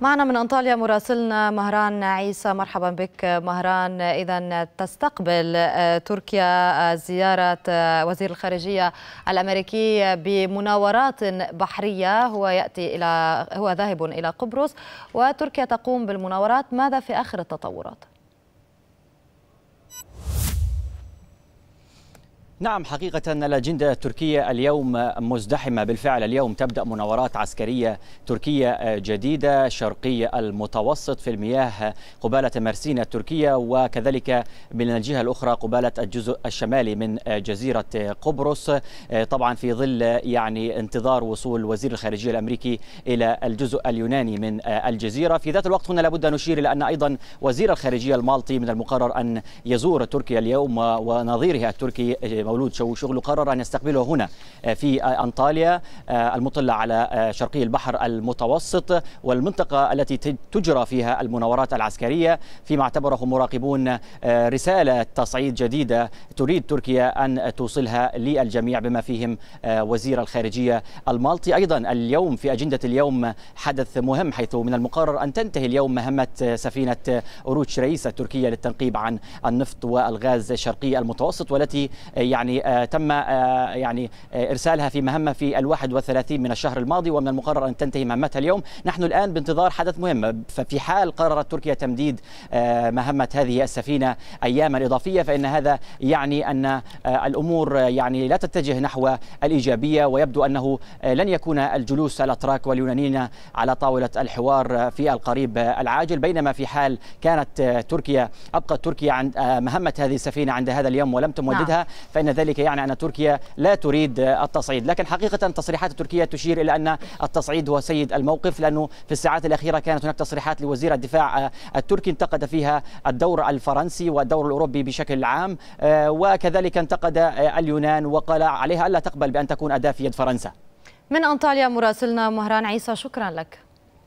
معنا من انطاليا مراسلنا مهران عيسى مرحبا بك مهران اذا تستقبل آه، تركيا آه، زياره آه، وزير الخارجيه الامريكي بمناورات بحريه هو ياتي الى هو ذاهب الى قبرص وتركيا تقوم بالمناورات ماذا في اخر التطورات؟ نعم حقيقة الأجندة التركية اليوم مزدحمة بالفعل اليوم تبدأ مناورات عسكرية تركية جديدة شرقية المتوسط في المياه قبالة مرسين التركية وكذلك من الجهة الأخرى قبالة الجزء الشمالي من جزيرة قبرص طبعا في ظل يعني انتظار وصول وزير الخارجية الأمريكي إلى الجزء اليوناني من الجزيرة في ذات الوقت هنا لابد أن نشير إلى أن أيضا وزير الخارجية المالطي من المقرر أن يزور تركيا اليوم ونظيره التركي مولود شو شغله قرر أن يستقبله هنا آه، في آه، أنطاليا آه، المطلة على شرقي البحر المتوسط والمنطقة التي تجرى فيها المناورات العسكرية فيما اعتبره مراقبون رسالة تصعيد جديدة تريد تركيا أن توصلها للجميع بما فيهم وزير الخارجية المالطي أيضا اليوم في أجندة اليوم حدث مهم حيث من المقرر أن تنتهي اليوم مهمة سفينة أوروتش رئيسة تركيا للتنقيب عن النفط والغاز الشرقي المتوسط والتي يعني آه، تم آه، يعني آه، ارسالها في مهمه في ال31 من الشهر الماضي ومن المقرر ان تنتهي مهمتها اليوم، نحن الان بانتظار حدث مهم ففي حال قررت تركيا تمديد مهمه هذه السفينه اياما اضافيه فان هذا يعني ان الامور يعني لا تتجه نحو الايجابيه ويبدو انه لن يكون الجلوس الاتراك واليونانيين على طاوله الحوار في القريب العاجل بينما في حال كانت تركيا ابقت تركيا عند مهمه هذه السفينه عند هذا اليوم ولم تمددها نعم. فإن فإن ذلك يعني أن تركيا لا تريد التصعيد لكن حقيقة تصريحات تركيا تشير إلى أن التصعيد هو سيد الموقف لأنه في الساعات الأخيرة كانت هناك تصريحات لوزير الدفاع التركي انتقد فيها الدور الفرنسي والدور الأوروبي بشكل عام آه، وكذلك انتقد اليونان وقال عليها ألا تقبل بأن تكون أداة في يد فرنسا من أنطاليا مراسلنا مهران عيسى شكرا لك